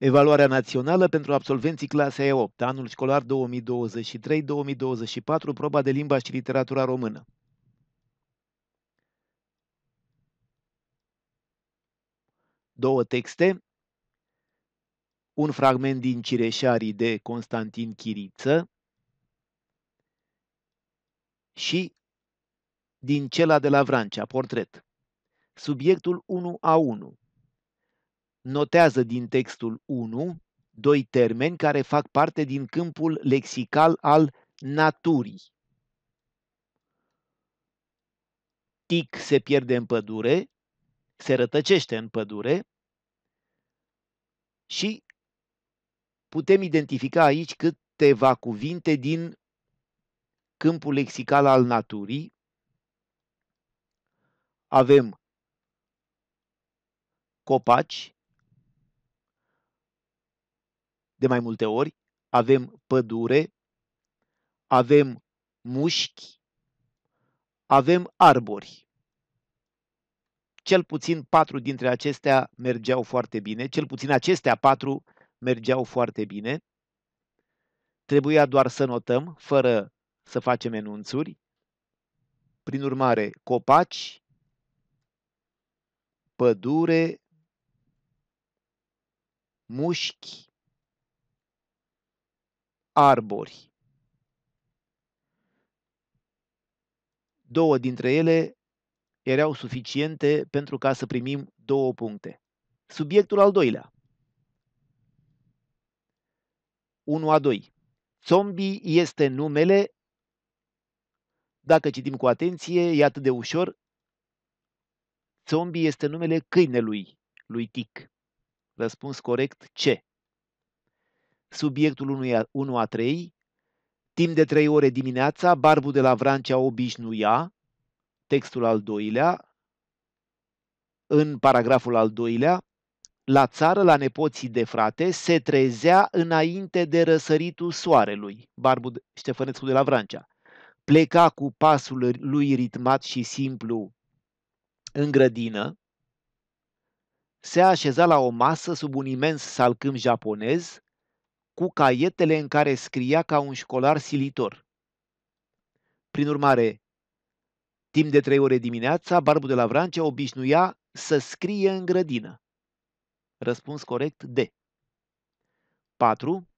Evaluarea națională pentru absolvenții clasei 8, anul școlar 2023-2024, proba de limba și literatura română. Două texte, un fragment din Cireșarii de Constantin Chiriță și din cela de la Vrancea, portret. Subiectul 1 a 1 notează din textul 1 doi termeni care fac parte din câmpul lexical al naturii. Tic se pierde în pădure, se rătăcește în pădure și putem identifica aici câteva cuvinte din câmpul lexical al naturii. Avem copaci, de mai multe ori, avem pădure, avem mușchi, avem arbori. Cel puțin patru dintre acestea mergeau foarte bine, cel puțin acestea patru mergeau foarte bine. Trebuia doar să notăm, fără să facem enunțuri. Prin urmare, copaci, pădure, mușchi, arbori. Două dintre ele erau suficiente pentru ca să primim două puncte. Subiectul al doilea. 1 a 2. Zombie este numele, dacă citim cu atenție, e atât de ușor, Zombie este numele câinelui, lui Tic. Răspuns corect, ce? subiectul 1, 1 a 3, timp de 3 ore dimineața, barbu de la Vrancea obișnuia, textul al doilea, în paragraful al doilea, la țară, la nepoții de frate, se trezea înainte de răsăritul soarelui, barbu Ștefănescu de la Vrancea. Pleca cu pasul lui ritmat și simplu în grădină, se așeza la o masă sub un imens salcâm japonez, cu caietele în care scria ca un școlar silitor. Prin urmare, timp de trei ore dimineața, Barbu de la Vrancea obișnuia să scrie în grădină. Răspuns corect D. 4.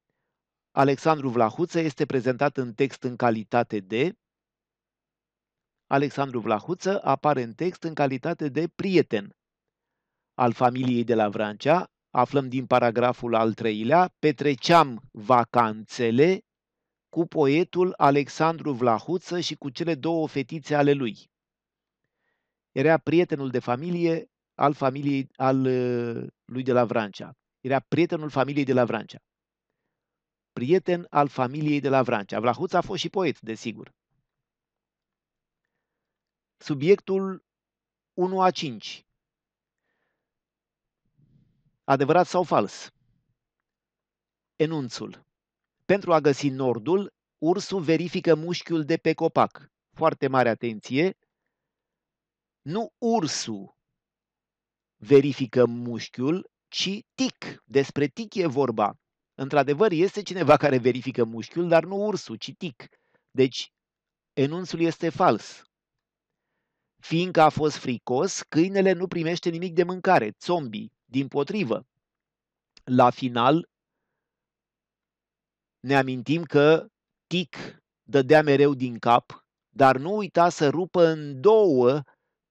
Alexandru Vlahuță este prezentat în text în calitate de Alexandru Vlahuță apare în text în calitate de prieten al familiei de la Vrancea, aflăm din paragraful al treilea, petreceam vacanțele cu poetul Alexandru Vlahuță și cu cele două fetițe ale lui. Era prietenul de familie al familiei al uh, lui de la Vrancea. Era prietenul familiei de la Vrancea. Prieten al familiei de la Vrancea. Vlahuț a fost și poet, desigur. Subiectul 1 a 5 adevărat sau fals. Enunțul. Pentru a găsi nordul, ursul verifică mușchiul de pe copac. Foarte mare atenție! Nu ursul verifică mușchiul, ci tic. Despre tic e vorba. Într-adevăr, este cineva care verifică mușchiul, dar nu ursul, ci tic. Deci, enunțul este fals. Fiindcă a fost fricos, câinele nu primește nimic de mâncare, zombie. Din potrivă, la final ne amintim că Tic dădea mereu din cap, dar nu uita să rupă în două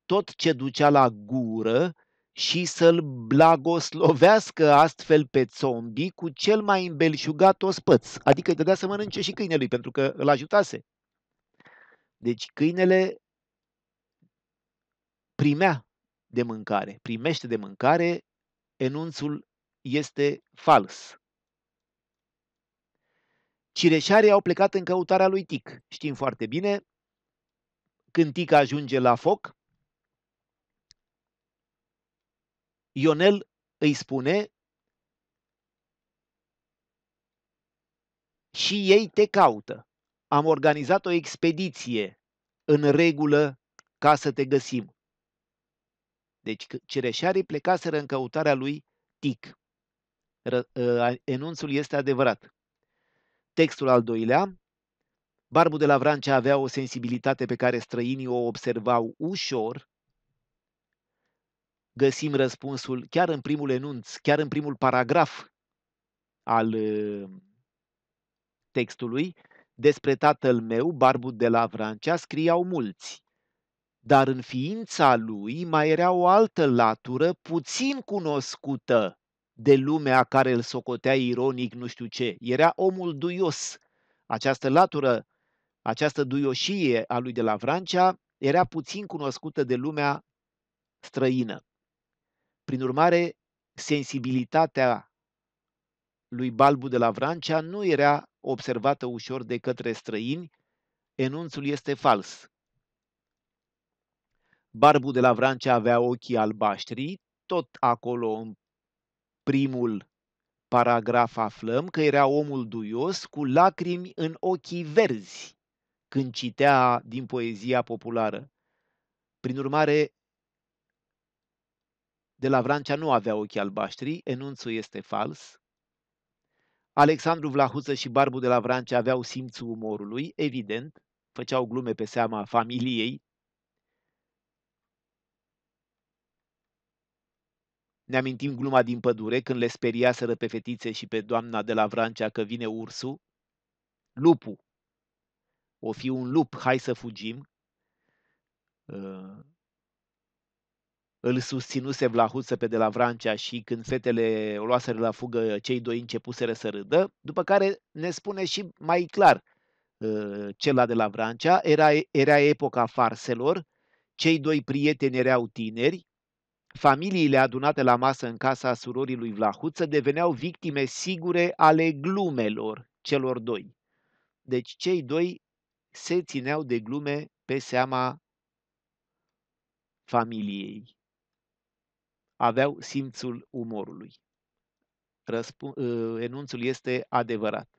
tot ce ducea la gură și să-l blagoslovească astfel pe zombi cu cel mai îmbelșugat ospăț, adică îi dădea să mănânce și câinelui pentru că îl ajutase. Deci câinele primea de mâncare, primește de mâncare enunțul este fals. Cireșarii au plecat în căutarea lui Tic. Știm foarte bine, când Tic ajunge la foc, Ionel îi spune și ei te caută. Am organizat o expediție în regulă ca să te găsim. Deci cireșarii plecaseră în căutarea lui Tic. Ă, enunțul este adevărat. Textul al doilea, Barbu de la Vrancea avea o sensibilitate pe care străinii o observau ușor. Găsim răspunsul chiar în primul enunț, chiar în primul paragraf al ă, textului. Despre tatăl meu, Barbu de la Vrancea, scriau mulți dar în ființa lui mai era o altă latură puțin cunoscută de lumea care îl socotea ironic nu știu ce. Era omul duios. Această latură, această duioșie a lui de la Vrancea era puțin cunoscută de lumea străină. Prin urmare, sensibilitatea lui Balbu de la Vrancea nu era observată ușor de către străini, enunțul este fals. Barbu de la Vrancea avea ochii albaștri, tot acolo în primul paragraf aflăm că era omul duios cu lacrimi în ochii verzi când citea din poezia populară. Prin urmare, de la Vrancea nu avea ochii albaștri, enunțul este fals. Alexandru Vlahuță și Barbu de la Vrancea aveau simțul umorului, evident, făceau glume pe seama familiei, Ne amintim gluma din pădure când le speriaseră pe fetițe și pe doamna de la Vrancea că vine ursul? Lupul. O fi un lup, hai să fugim. Uh, îl susținuse Vlahuță pe de la Vrancea și când fetele o luaseră la fugă, cei doi începuseră să râdă, după care ne spune și mai clar uh, cela de la Vrancea, era, era epoca farselor, cei doi prieteni erau tineri, Familiile adunate la masă în casa surorii lui Vlahuță deveneau victime sigure ale glumelor celor doi. Deci cei doi se țineau de glume pe seama familiei. Aveau simțul umorului. Răspun, ă, enunțul este adevărat.